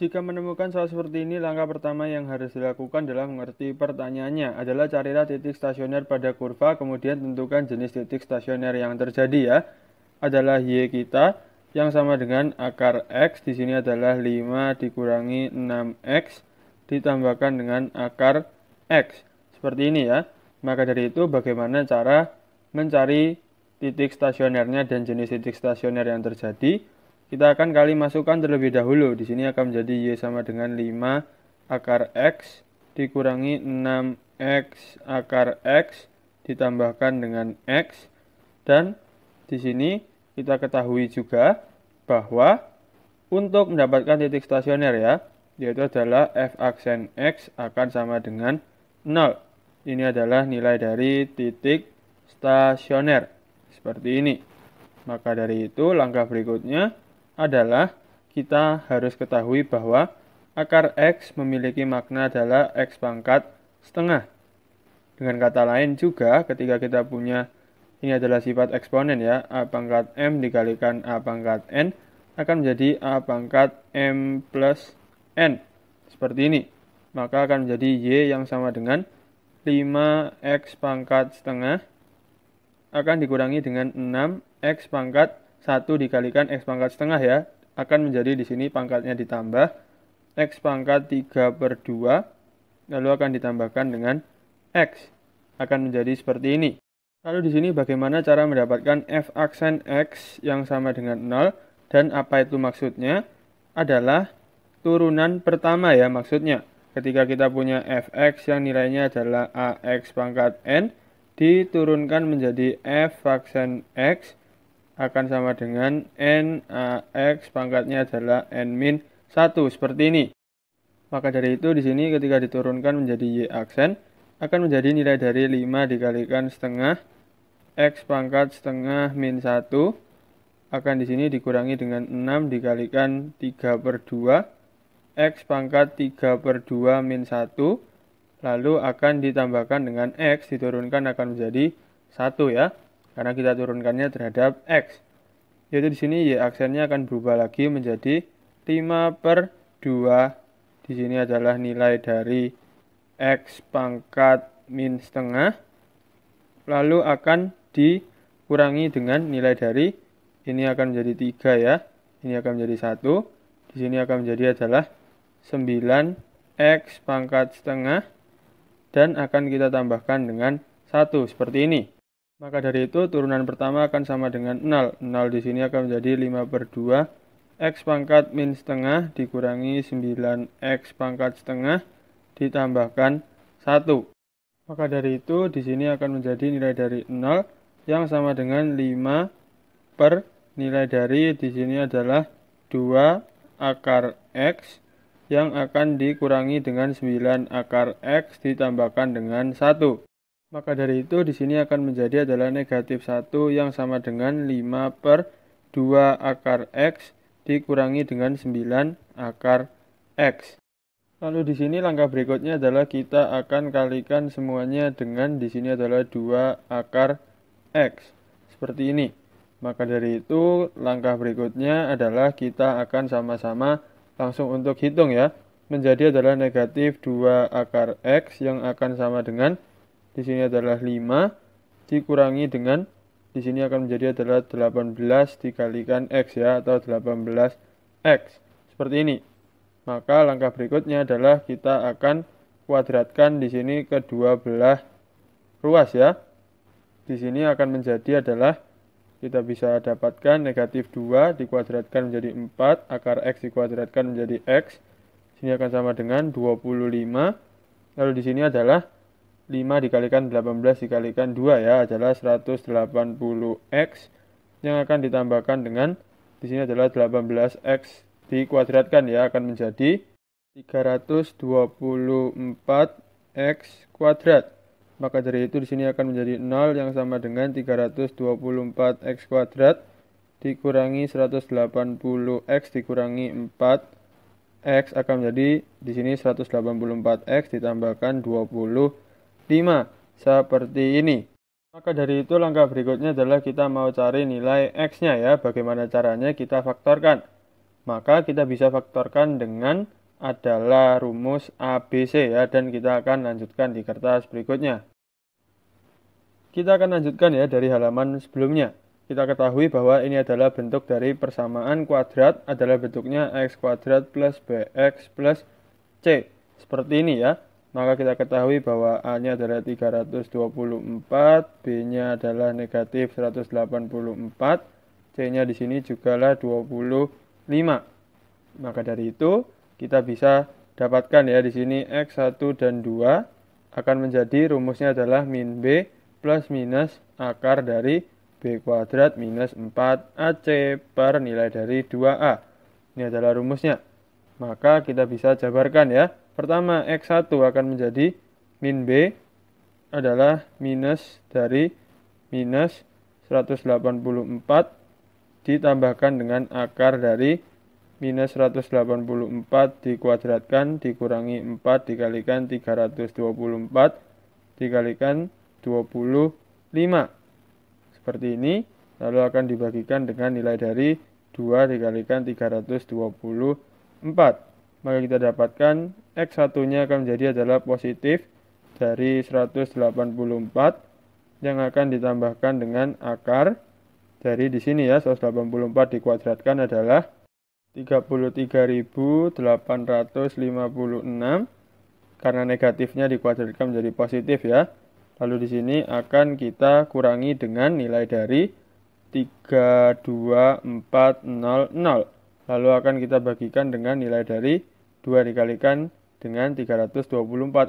Jika menemukan soal seperti ini, langkah pertama yang harus dilakukan dalam mengerti pertanyaannya adalah carilah titik stasioner pada kurva, kemudian tentukan jenis titik stasioner yang terjadi ya. Adalah Y kita yang sama dengan akar X, di sini adalah 5 dikurangi 6X, ditambahkan dengan akar X. Seperti ini ya. Maka dari itu bagaimana cara mencari titik stasionernya dan jenis titik stasioner yang terjadi? Kita akan kali masukkan terlebih dahulu. Di sini akan menjadi Y sama dengan 5 akar X dikurangi 6X akar X ditambahkan dengan X. Dan di sini kita ketahui juga bahwa untuk mendapatkan titik stasioner ya, yaitu adalah F aksen X akan sama dengan 0. Ini adalah nilai dari titik stasioner. Seperti ini. Maka dari itu langkah berikutnya adalah kita harus ketahui bahwa akar X memiliki makna adalah X pangkat setengah. Dengan kata lain juga ketika kita punya ini adalah sifat eksponen ya, A pangkat M dikalikan A pangkat N akan menjadi A pangkat M plus N. Seperti ini. Maka akan menjadi Y yang sama dengan 5X pangkat setengah akan dikurangi dengan 6X pangkat 1 dikalikan X pangkat setengah ya, akan menjadi di sini pangkatnya ditambah X pangkat 3 per 2, lalu akan ditambahkan dengan X, akan menjadi seperti ini. Lalu di sini bagaimana cara mendapatkan F aksen X yang sama dengan 0, dan apa itu maksudnya? Adalah turunan pertama ya maksudnya. Ketika kita punya fx yang nilainya adalah ax pangkat n, diturunkan menjadi f aksen x akan sama dengan n ax pangkatnya adalah n min 1 seperti ini. Maka dari itu di sini ketika diturunkan menjadi y aksen akan menjadi nilai dari 5 dikalikan setengah x pangkat setengah min 1 akan di sini dikurangi dengan 6 dikalikan 3 per 2 x pangkat 3 per 2 min 1 lalu akan ditambahkan dengan x diturunkan akan menjadi 1 ya karena kita turunkannya terhadap X. Yaitu di sini Y aksennya akan berubah lagi menjadi 5 per 2. Di sini adalah nilai dari X pangkat min setengah. Lalu akan dikurangi dengan nilai dari ini akan menjadi 3 ya. Ini akan menjadi 1. Di sini akan menjadi adalah 9X pangkat setengah. Dan akan kita tambahkan dengan 1 seperti ini. Maka dari itu turunan pertama akan sama dengan 0. 0 di sini akan menjadi 5 per 2. X pangkat min setengah dikurangi 9X pangkat setengah ditambahkan 1. Maka dari itu di sini akan menjadi nilai dari 0 yang sama dengan 5 per nilai dari di sini adalah 2 akar X yang akan dikurangi dengan 9 akar X ditambahkan dengan 1. Maka dari itu di sini akan menjadi adalah negatif 1 yang sama dengan 5 per 2 akar X dikurangi dengan 9 akar X. Lalu di sini langkah berikutnya adalah kita akan kalikan semuanya dengan di sini adalah 2 akar X. Seperti ini. Maka dari itu langkah berikutnya adalah kita akan sama-sama langsung untuk hitung ya. Menjadi adalah negatif 2 akar X yang akan sama dengan di sini adalah 5 dikurangi dengan di sini akan menjadi adalah 18 dikalikan X ya atau 18X seperti ini maka langkah berikutnya adalah kita akan kuadratkan di sini kedua belah ruas ya di sini akan menjadi adalah kita bisa dapatkan negatif 2 dikuadratkan menjadi 4 akar X dikuadratkan menjadi X Di sini akan sama dengan 25 lalu di sini adalah 5 dikalikan 18 dikalikan 2 ya adalah 180x yang akan ditambahkan dengan di sini adalah 18x dikuadratkan ya akan menjadi 324x kuadrat. Maka dari itu di sini akan menjadi 0 yang sama dengan 324x kuadrat dikurangi 180x dikurangi 4 x akan menjadi di sini 184x ditambahkan 20 5 seperti ini. Maka dari itu langkah berikutnya adalah kita mau cari nilai X-nya ya, bagaimana caranya kita faktorkan. Maka kita bisa faktorkan dengan adalah rumus ABC ya, dan kita akan lanjutkan di kertas berikutnya. Kita akan lanjutkan ya dari halaman sebelumnya. Kita ketahui bahwa ini adalah bentuk dari persamaan kuadrat adalah bentuknya X kuadrat plus BX plus C. Seperti ini ya maka kita ketahui bahwa A-nya adalah 324, B-nya adalah negatif 184, C-nya di sini juga lah 25. Maka dari itu kita bisa dapatkan ya di sini X1 dan 2 akan menjadi rumusnya adalah min B plus minus akar dari B kuadrat minus 4AC per nilai dari 2A. Ini adalah rumusnya. Maka kita bisa jabarkan ya. Pertama, X1 akan menjadi min B adalah minus dari minus 184 ditambahkan dengan akar dari minus 184 dikuadratkan dikurangi 4 dikalikan 324 dikalikan 25 seperti ini lalu akan dibagikan dengan nilai dari 2 dikalikan 324 maka kita dapatkan X1 nya akan menjadi adalah positif dari 184 yang akan ditambahkan dengan akar dari di sini ya 184 dikuadratkan adalah 33.856 karena negatifnya dikuadratkan menjadi positif ya lalu di sini akan kita kurangi dengan nilai dari 32400 lalu akan kita bagikan dengan nilai dari 2 dikalikan dengan 324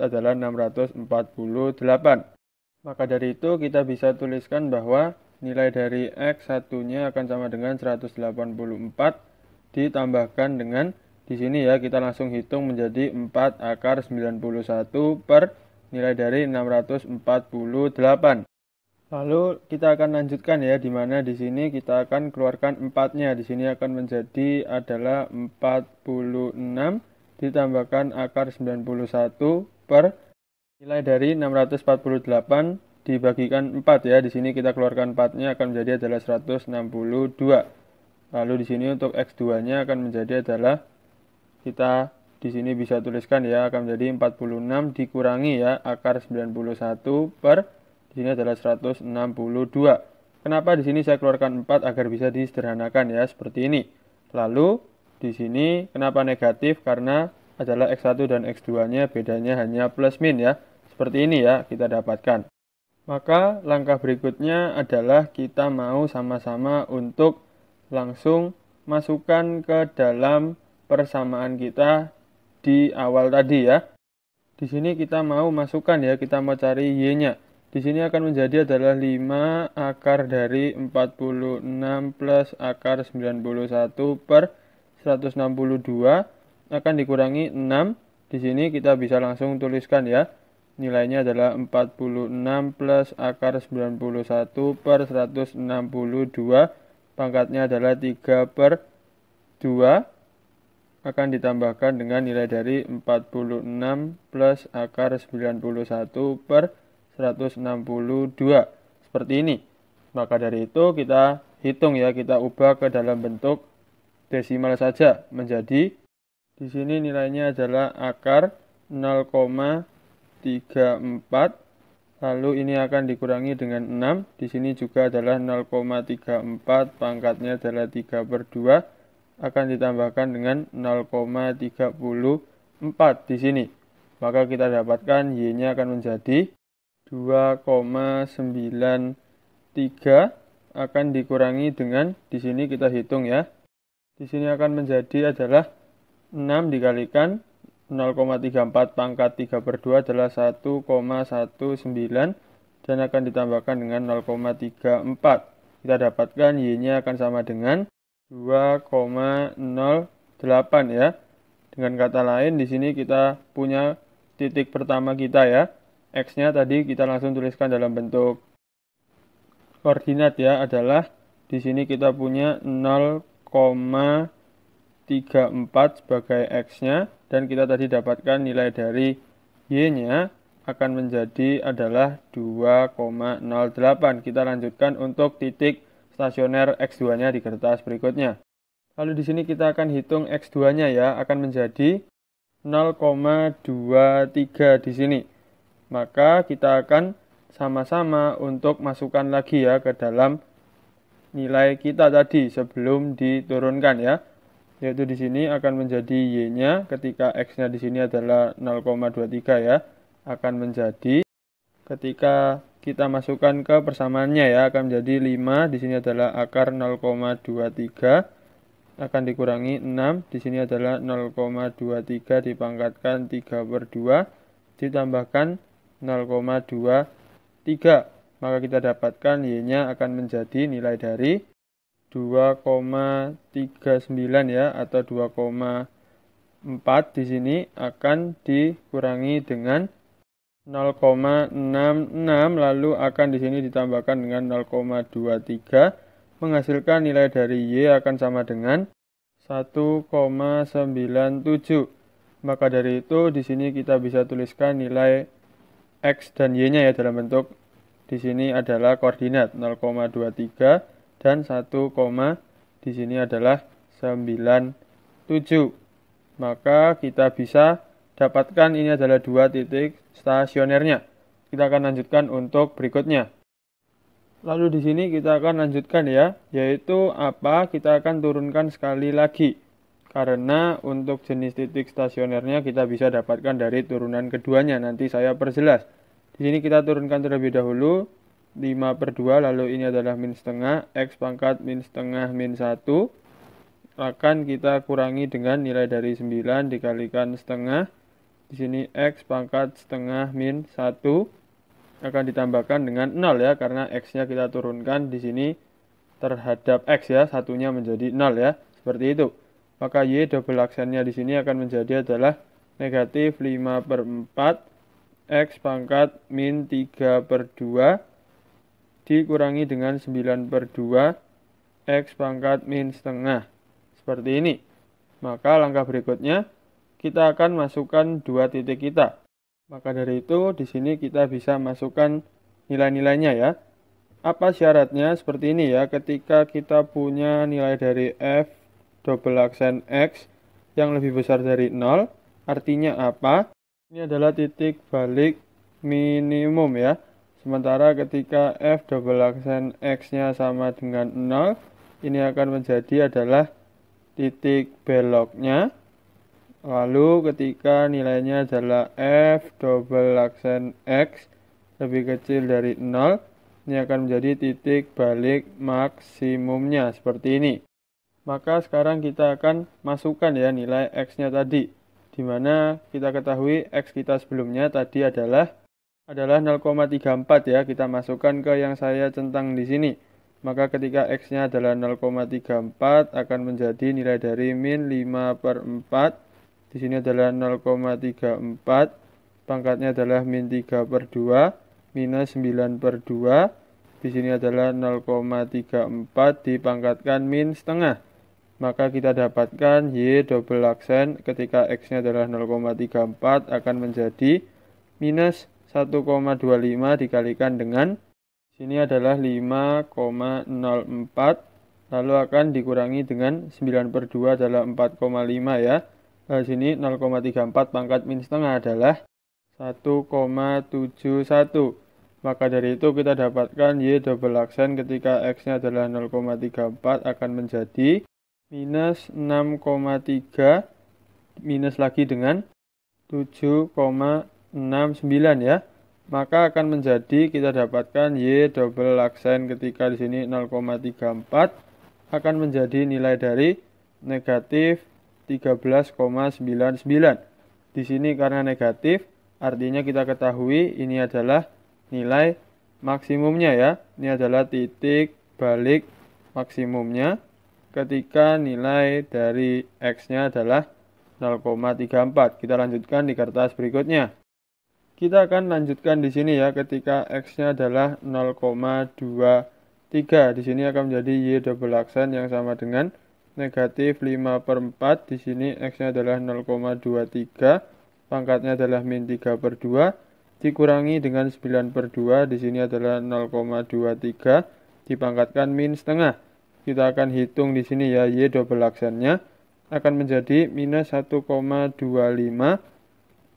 adalah 648. Maka dari itu kita bisa tuliskan bahwa nilai dari X satunya akan sama dengan 184 ditambahkan dengan di sini ya kita langsung hitung menjadi 4 akar 91 per nilai dari 648. Lalu kita akan lanjutkan ya, di mana di sini kita akan keluarkan empatnya. Di sini akan menjadi adalah 46 ditambahkan akar 91 per nilai dari 648 dibagikan 4 ya. Di sini kita keluarkan 4-nya akan menjadi adalah 162. Lalu di sini untuk X2-nya akan menjadi adalah kita di sini bisa tuliskan ya akan menjadi 46 dikurangi ya akar 91 per di sini adalah 162. Kenapa di sini saya keluarkan 4 agar bisa disederhanakan ya seperti ini. Lalu di sini kenapa negatif? Karena adalah X1 dan X2-nya bedanya hanya plus min ya. Seperti ini ya kita dapatkan. Maka langkah berikutnya adalah kita mau sama-sama untuk langsung masukkan ke dalam persamaan kita di awal tadi ya. Di sini kita mau masukkan ya, kita mau cari Y-nya. Di sini akan menjadi adalah 5 akar dari 46 plus akar 91 per 162 akan dikurangi 6. Di sini kita bisa langsung tuliskan ya. Nilainya adalah 46 plus akar 91 per 162. Pangkatnya adalah 3 per 2 akan ditambahkan dengan nilai dari 46 plus akar 91 per 162. 162 seperti ini. Maka dari itu kita hitung ya, kita ubah ke dalam bentuk desimal saja menjadi di sini nilainya adalah akar 0,34 lalu ini akan dikurangi dengan 6 di sini juga adalah 0,34 pangkatnya adalah 3 per 2 akan ditambahkan dengan 0,34 di sini maka kita dapatkan Y nya akan menjadi 2,93 akan dikurangi dengan di sini kita hitung ya. Di sini akan menjadi adalah 6 dikalikan 0,34 pangkat 3 per 2 adalah 1,19 dan akan ditambahkan dengan 0,34. Kita dapatkan Y-nya akan sama dengan 2,08 ya. Dengan kata lain di sini kita punya titik pertama kita ya. X-nya tadi kita langsung tuliskan dalam bentuk koordinat ya adalah di sini kita punya 0,34 sebagai X-nya dan kita tadi dapatkan nilai dari Y-nya akan menjadi adalah 2,08. Kita lanjutkan untuk titik stasioner X2-nya di kertas berikutnya. Lalu di sini kita akan hitung X2-nya ya, akan menjadi 0,23 di sini maka kita akan sama-sama untuk masukkan lagi ya ke dalam nilai kita tadi sebelum diturunkan ya yaitu di sini akan menjadi y-nya ketika x-nya di sini adalah 0,23 ya akan menjadi ketika kita masukkan ke persamaannya ya akan menjadi 5 di sini adalah akar 0,23 akan dikurangi 6 di sini adalah 0,23 dipangkatkan 3 per 2 ditambahkan 0,23 maka kita dapatkan Y-nya akan menjadi nilai dari 2,39 ya atau 2,4 di sini akan dikurangi dengan 0,66 lalu akan di sini ditambahkan dengan 0,23 menghasilkan nilai dari Y akan sama dengan 1,97 maka dari itu di sini kita bisa tuliskan nilai X dan Y-nya ya dalam bentuk di sini adalah koordinat 0,23 dan 1, di sini adalah 97. Maka kita bisa dapatkan ini adalah dua titik stasionernya. Kita akan lanjutkan untuk berikutnya. Lalu di sini kita akan lanjutkan ya, yaitu apa kita akan turunkan sekali lagi karena untuk jenis titik stasionernya kita bisa dapatkan dari turunan keduanya nanti saya perjelas di sini kita turunkan terlebih dahulu 5 per 2 lalu ini adalah min setengah x pangkat min setengah min 1 akan kita kurangi dengan nilai dari 9 dikalikan setengah di sini x pangkat setengah min 1 akan ditambahkan dengan 0 ya karena x-nya kita turunkan di sini terhadap x ya satunya menjadi 0 ya seperti itu maka Y double aksennya di sini akan menjadi adalah negatif 5 per 4 X pangkat min 3 per 2 dikurangi dengan 9 per 2 X pangkat min setengah seperti ini maka langkah berikutnya kita akan masukkan dua titik kita maka dari itu di sini kita bisa masukkan nilai-nilainya ya apa syaratnya seperti ini ya ketika kita punya nilai dari F double aksen X yang lebih besar dari 0 artinya apa? Ini adalah titik balik minimum ya. Sementara ketika f double aksen x-nya sama dengan 0, ini akan menjadi adalah titik beloknya. Lalu ketika nilainya adalah f double aksen x lebih kecil dari 0, ini akan menjadi titik balik maksimumnya seperti ini maka sekarang kita akan masukkan ya nilai X-nya tadi. Di mana kita ketahui X kita sebelumnya tadi adalah adalah 0,34 ya. Kita masukkan ke yang saya centang di sini. Maka ketika X-nya adalah 0,34 akan menjadi nilai dari min 5 per 4. Di sini adalah 0,34. Pangkatnya adalah min 3 per 2. Minus 9 per 2 di sini adalah 0,34 dipangkatkan min setengah maka kita dapatkan Y double aksen ketika X-nya adalah 0,34 akan menjadi minus 1,25 dikalikan dengan sini adalah 5,04 lalu akan dikurangi dengan 9 per 2 adalah 4,5 ya nah, sini 0,34 pangkat min setengah adalah 1,71 maka dari itu kita dapatkan Y double aksen ketika X nya adalah 0,34 akan menjadi minus 6,3 minus lagi dengan 7,69 ya. Maka akan menjadi kita dapatkan Y double laksen ketika di sini 0,34 akan menjadi nilai dari negatif 13,99. Di sini karena negatif artinya kita ketahui ini adalah nilai maksimumnya ya. Ini adalah titik balik maksimumnya ketika nilai dari X-nya adalah 0,34. Kita lanjutkan di kertas berikutnya. Kita akan lanjutkan di sini ya ketika X-nya adalah 0,23. Di sini akan menjadi Y double aksen yang sama dengan negatif 5 per 4. Di sini X-nya adalah 0,23. Pangkatnya adalah min 3 per 2. Dikurangi dengan 9 per 2. Di sini adalah 0,23. Dipangkatkan min setengah kita akan hitung di sini ya, Y double aksennya akan menjadi minus 1,25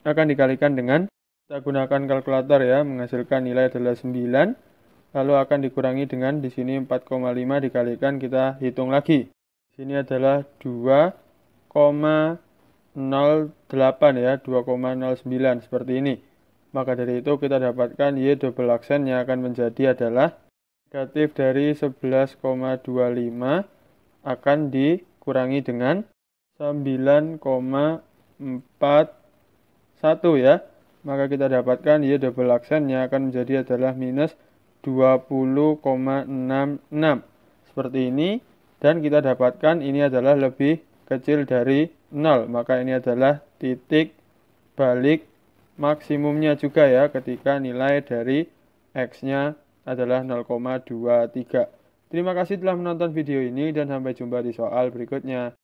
akan dikalikan dengan kita gunakan kalkulator ya menghasilkan nilai adalah 9 lalu akan dikurangi dengan di sini 4,5 dikalikan kita hitung lagi di sini adalah 2,08 ya 2,09 seperti ini maka dari itu kita dapatkan Y double aksen akan menjadi adalah negatif dari 11,25 akan dikurangi dengan 9,41 ya. Maka kita dapatkan Y double aksennya akan menjadi adalah minus 20,66 seperti ini dan kita dapatkan ini adalah lebih kecil dari 0 maka ini adalah titik balik maksimumnya juga ya ketika nilai dari x-nya adalah 0,23. Terima kasih telah menonton video ini dan sampai jumpa di soal berikutnya.